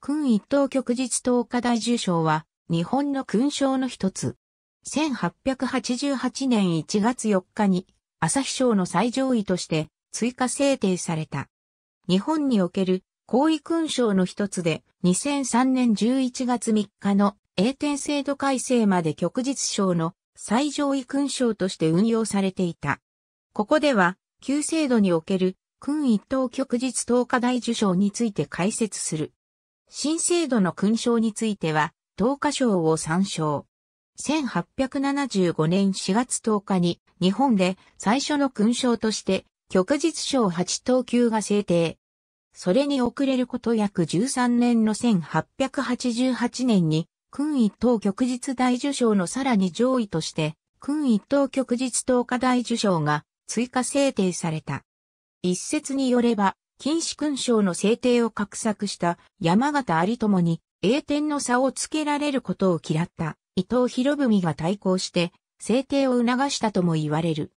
勲一等旭日灯科大受賞は、日本の勲章の一つ。1888年1月4日に、朝日賞の最上位として追加制定された。日本における皇位勲章の一つで、2003年11月3日の栄典制度改正まで旭日賞の最上位勲章として運用されていた。ここでは、旧制度における勲一等旭日灯科大受賞について解説する。新制度の勲章については、10賞章を参照。1875年4月10日に日本で最初の勲章として旭日章8等級が制定。それに遅れること約13年の1888年に、勲一等旭日大受賞のさらに上位として、勲一等旭日等日大受賞が追加制定された。一説によれば、禁止勲章の制定を画策した山形有友に栄転の差をつけられることを嫌った伊藤博文が対抗して制定を促したとも言われる。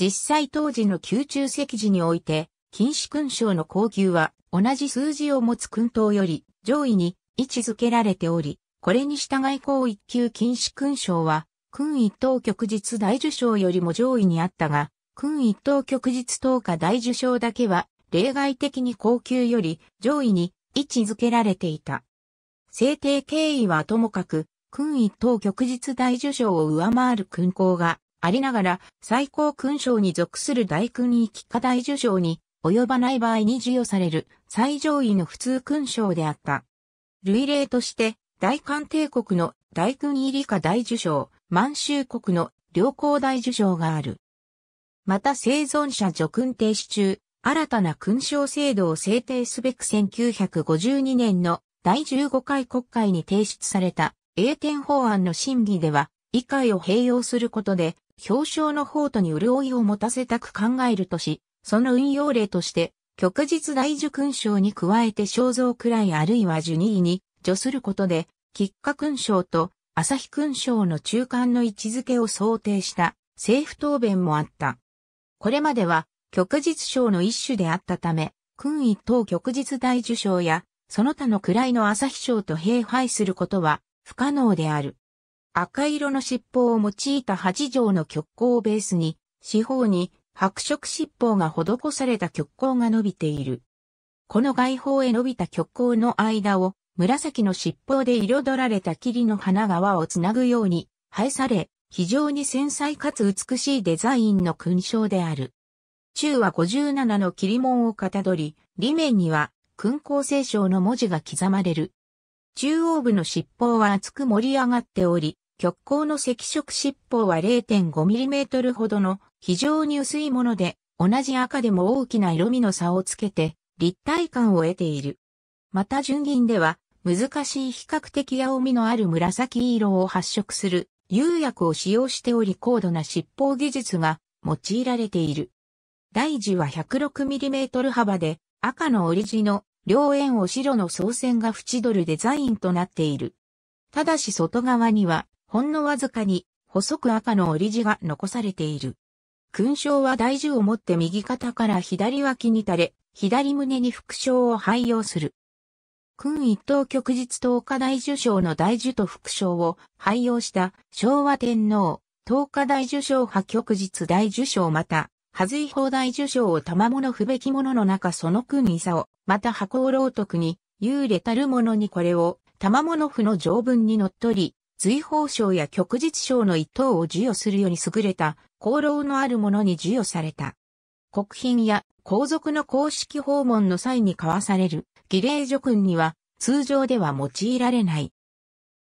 実際当時の宮中席次において、禁止勲章の高級は同じ数字を持つ勲章より上位に位置づけられており、これに従い高一級禁止勲章は、勲一等旭日大受章よりも上位にあったが、勲一等旭日等下大受章だけは例外的に高級より上位に位置づけられていた。制定経緯はともかく、勲位等旭日大受賞を上回る勲功がありながら、最高勲章に属する大勲一家大受賞に及ばない場合に授与される最上位の普通勲章であった。類例として、大韓帝国の大勲位理科大受賞、満州国の良好大受賞がある。また生存者叙勲停止中、新たな勲章制度を制定すべく1952年の第15回国会に提出された英典法案の審議では、議会を併用することで、表彰の法とに潤いを持たせたく考えるとし、その運用例として、旭日大樹勲章に加えて肖像くらいあるいは樹2位に除することで、菊花勲章と朝日勲章の中間の位置づけを想定した政府答弁もあった。これまでは旭日賞の一種であったため、勲位等旭日大受賞や、その他の位の朝日賞と併配することは不可能である。赤色の尻尾を用いた八条の極光をベースに、四方に白色尻尾が施された極光が伸びている。この外方へ伸びた極光の間を紫の尻尾で彩られた霧の花側をつなぐように配され、非常に繊細かつ美しいデザインの勲章である。中は57の切り門をかたどり、裏面には、訓功聖章の文字が刻まれる。中央部の尻尾は厚く盛り上がっており、極光の赤色尻尾は 0.5mm ほどの非常に薄いもので、同じ赤でも大きな色味の差をつけて、立体感を得ている。また純銀では、難しい比較的青みのある紫色を発色する釉薬を使用しており高度な尻尾技術が用いられている。大字は 106mm 幅で、赤の折り地の両円を白の総線が縁取るデザインとなっている。ただし外側には、ほんのわずかに、細く赤の折り地が残されている。勲章は大樹を持って右肩から左脇に垂れ、左胸に副章を配用する。勲一等旭日東華大樹章の大樹と副章を配用した昭和天皇、東華大樹章派旭日大樹章また、はずい放題受賞を賜物不べき者の中その君いさを、また箱を老徳に、幽霊たる者にこれを、賜物府の条文にのっとり、随法賞や旭日賞の一等を授与するより優れた、功労のある者に授与された。国賓や皇族の公式訪問の際に交わされる儀礼叙勲には通常では用いられない。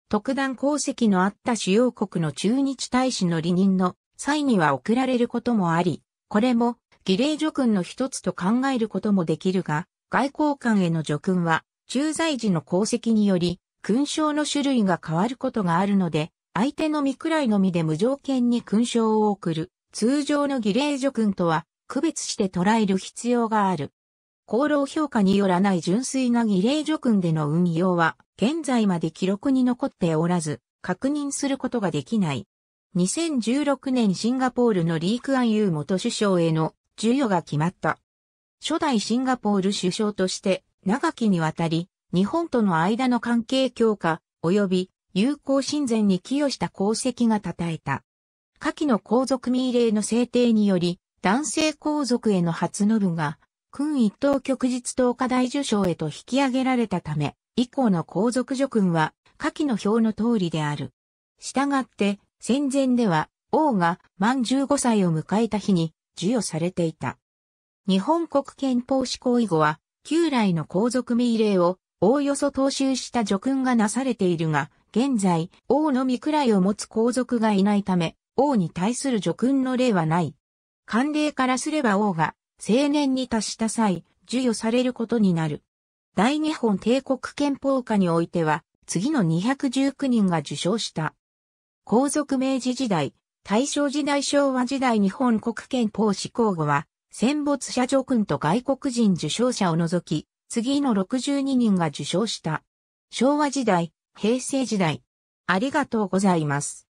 特段功績のあった主要国の中日大使の離任の際には送られることもあり、これも儀礼叙勲の一つと考えることもできるが、外交官への叙勲は、駐在時の功績により、勲章の種類が変わることがあるので、相手の身くらいのみで無条件に勲章を送る、通常の儀礼叙勲とは、区別して捉える必要がある。功労評価によらない純粋な儀礼叙勲での運用は、現在まで記録に残っておらず、確認することができない。2016年シンガポールのリークアンユー元首相への授与が決まった。初代シンガポール首相として長きにわたり日本との間の関係強化及び友好親善に寄与した功績が称えた。下記の皇族命令の制定により男性皇族への初の分が君一等旭日等課題受賞へと引き上げられたため以降の皇族助君は下記の表の通りである。したがって、戦前では王が満15歳を迎えた日に授与されていた。日本国憲法施行以後は、旧来の皇族命令をおおよそ踏襲した叙勲がなされているが、現在、王のみくらいを持つ皇族がいないため、王に対する叙勲の例はない。慣例からすれば王が青年に達した際、授与されることになる。大日本帝国憲法下においては、次の219人が受賞した。皇族明治時代、大正時代昭和時代日本国憲法施行後は、戦没者諸君と外国人受賞者を除き、次の62人が受賞した。昭和時代、平成時代。ありがとうございます。